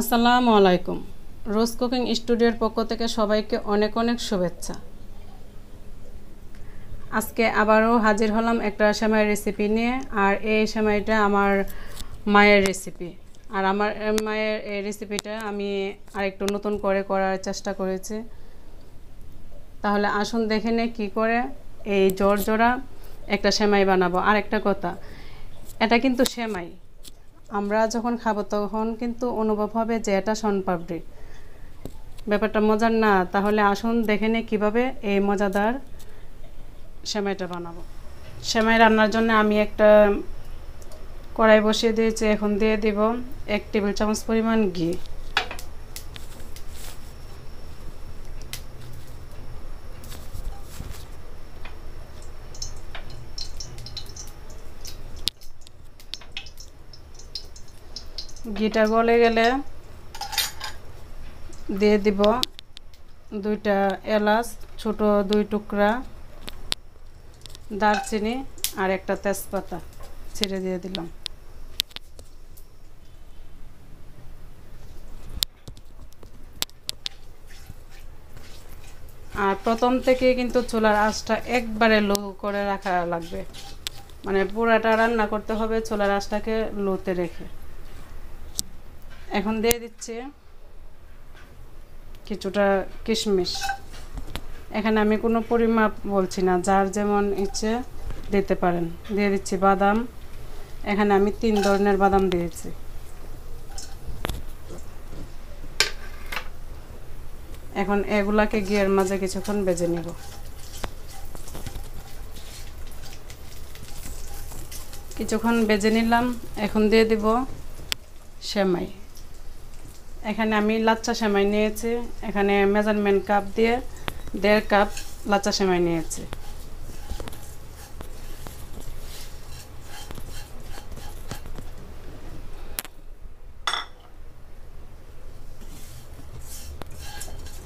আসসালামু আলাইকুম রোজ কুকিং স্টুডিওর পক্ষ থেকে সবাইকে অনেক অনেক শুভেচ্ছা আজকে আবারও হাজির হলাম একটা সেমাইয়ের রেসিপি নিয়ে আর এই সেমাইটা আমার মায়ের রেসিপি আর আমার মায়ের এই রেসিপিটা আমি আরেকটু নতুন করে করার চেষ্টা করেছি তাহলে আসুন দেখে নে কী করে এই জোর জোড়া একটা সেমাই বানাবো আর একটা কথা এটা কিন্তু সেমাই আমরা যখন খাবো তখন কিন্তু অনুভব হবে যে এটা সনপাপড়ি ব্যাপারটা মজার না তাহলে আসুন দেখে নিই কীভাবে এই মজাদার সেমাইটা বানাবো সেমাই রান্নার জন্য আমি একটা কড়াই বসিয়ে দিয়েছি এখন দিয়ে দিব এক টেবিল চামচ পরিমাণ ঘি ঘিটা গলে গেলে দিয়ে দিব দুইটা এলাচ ছোট দুই টুকরা দারচিনি আর একটা তেজপাতা ছিঁড়ে দিয়ে দিলাম আর প্রথম থেকে কিন্তু চুলার আঁচটা একবারে লো করে রাখা লাগবে মানে পুরাটা রান্না করতে হবে চুলার আঁচটাকে লোতে রেখে এখন দিয়ে দিচ্ছে কিছুটা কিশমিশ এখানে আমি কোনো পরিমাপ বলছি না যার যেমন ইচ্ছে দিতে পারেন দিয়ে দিচ্ছি বাদাম এখানে আমি তিন ধরনের বাদাম দিয়েছি এখন এগুলাকে গিয়ার মাঝে কিছুক্ষণ বেজে নিব কিছুক্ষণ বেজে নিলাম এখন দিয়ে দিব সেমাই এখানে আমি লাচ্চা সেমাই নিয়েছি এখানে মেজারমেন্ট কাপ দিয়ে দেড় কাপ লাচ্চা সেমাই নিয়েছি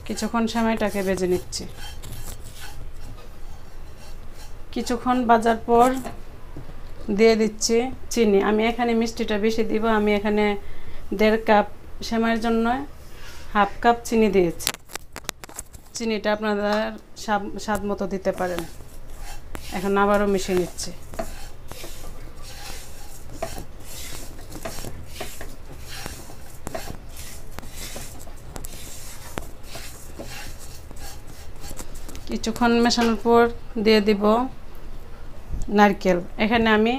কিছুক্ষণ সেমাইটাকে বেজে নিচ্ছি কিছুক্ষণ বাজার পর দিয়ে দিচ্ছি চিনি আমি এখানে মিষ্টিটা বেশি দিব আমি এখানে দেড় কাপ সেমাইয়ের জন্য হাফ কাপ চিনি দিয়েছি চিনিটা আপনারা স্বাদ মতো দিতে পারেন এখন আবারও মিশিয়ে নিচ্ছি কিছুক্ষণ মেশানোর পর দিয়ে দিব নারকেল এখানে আমি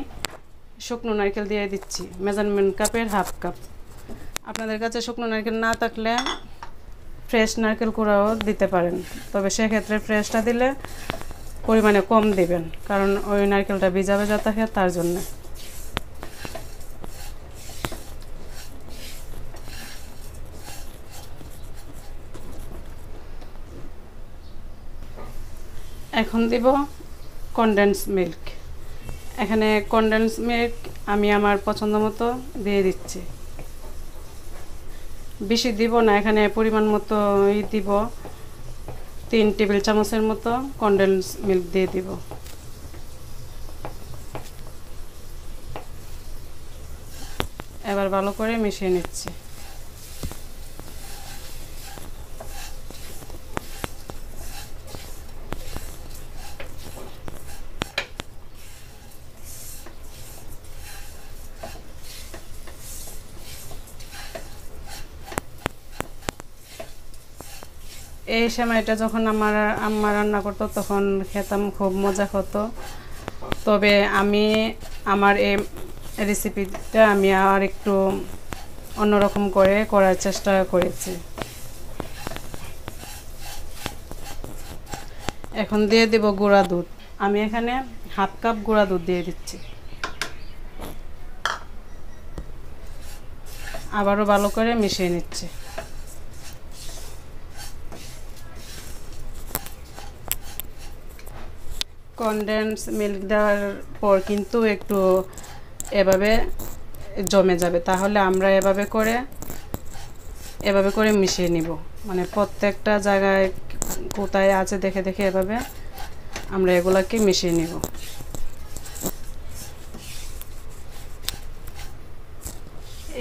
শুকনো নারকেল দিয়ে দিচ্ছি মেজারমেন্ট কাপের হাফ কাপ আপনাদের কাছে শুকনো নারকেল না থাকলে ফ্রেশ নারকেল কুড়াও দিতে পারেন তবে সেক্ষেত্রে ফ্রেশটা দিলে পরিমাণে কম দিবেন কারণ ওই নারকেলটা ভিজাবে যা থাকে তার জন্য এখন দিব কন্ডেন্স মিল্ক এখানে কন্ডেন্স মিল্ক আমি আমার পছন্দ মতো দিয়ে দিচ্ছি বেশি দিব না এখানে পরিমাণ মতো ই দিব তিন টেবিল চামচের মতো কন্ডেন্স মিল্ক দিয়ে দিব এবার ভালো করে মিশিয়ে নিচ্ছি এই সময়টা যখন আমার আম্মা রান্না করতো তখন খেতাম খুব মজা হতো তবে আমি আমার এই রেসিপিটা আমি আর একটু অন্যরকম করে করার চেষ্টা করেছি এখন দিয়ে দেব গুঁড়া দুধ আমি এখানে হাফ কাপ গুঁড়া দুধ দিয়ে দিচ্ছি আবারও ভালো করে মিশিয়ে নিচ্ছি কন্ডেন্স মিল্ক দেওয়ার পর কিন্তু একটু এভাবে জমে যাবে তাহলে আমরা এভাবে করে এভাবে করে মিশিয়ে নিব মানে প্রত্যেকটা জায়গায় কোথায় আছে দেখে দেখে এভাবে আমরা এগুলাকে মিশিয়ে নিব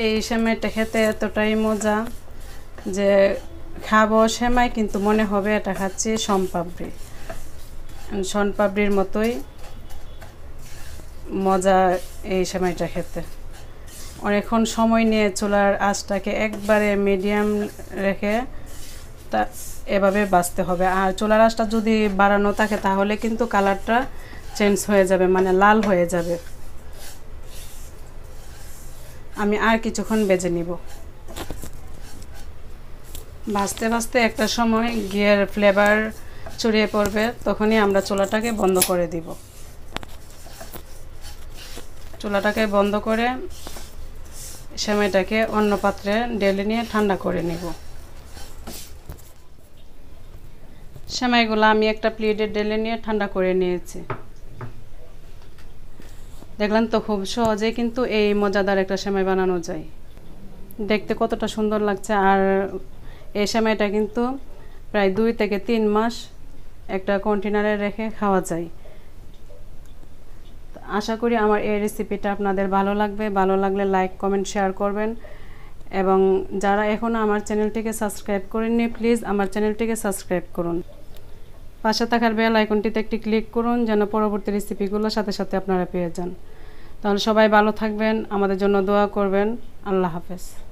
এই সেমাইটা খেতে এতটাই মজা যে খাবো সেমাই কিন্তু মনে হবে এটা খাচ্ছি সম্পাবড়ি পাপড়ির মতোই মজা এই সেমাইটা খেতে অনেকক্ষণ সময় নিয়ে চুলার আঁচটাকে একবারে মিডিয়াম রেখে তা এভাবে বাঁচতে হবে আর চুলার আঁচটা যদি বাড়ানো থাকে তাহলে কিন্তু কালারটা চেঞ্জ হয়ে যাবে মানে লাল হয়ে যাবে আমি আর কিছুক্ষণ বেজে নিব বাঁচতে বাঁচতে একটা সময় ঘিয়ের ফ্লেভার ছড়িয়ে পড়বে তখনই আমরা চুলাটাকে বন্ধ করে দিব চুলাটাকে বন্ধ করে সেমাইটাকে অন্য পাত্রে ডেলে নিয়ে ঠান্ডা করে নেব সেমাইগুলো আমি একটা প্লেটে ডেলে নিয়ে ঠান্ডা করে নিয়েছি দেখলেন তো খুব সহজে কিন্তু এই মজাদার একটা সেমাই বানানো যায় দেখতে কতটা সুন্দর লাগছে আর এই সেমাইটা কিন্তু প্রায় দুই থেকে তিন মাস একটা কন্টেনারে রেখে খাওয়া যায় আশা করি আমার এই রেসিপিটা আপনাদের ভালো লাগবে ভালো লাগলে লাইক কমেন্ট শেয়ার করবেন এবং যারা এখনও আমার চ্যানেলটিকে সাবস্ক্রাইব করেননি প্লিজ আমার চ্যানেলটিকে সাবস্ক্রাইব করুন পাশে থাকার বেল আইকনটিতে একটি ক্লিক করুন যেন পরবর্তী রেসিপিগুলো সাথে সাথে আপনারা পেয়ে যান তাহলে সবাই ভালো থাকবেন আমাদের জন্য দোয়া করবেন আল্লাহ হাফেজ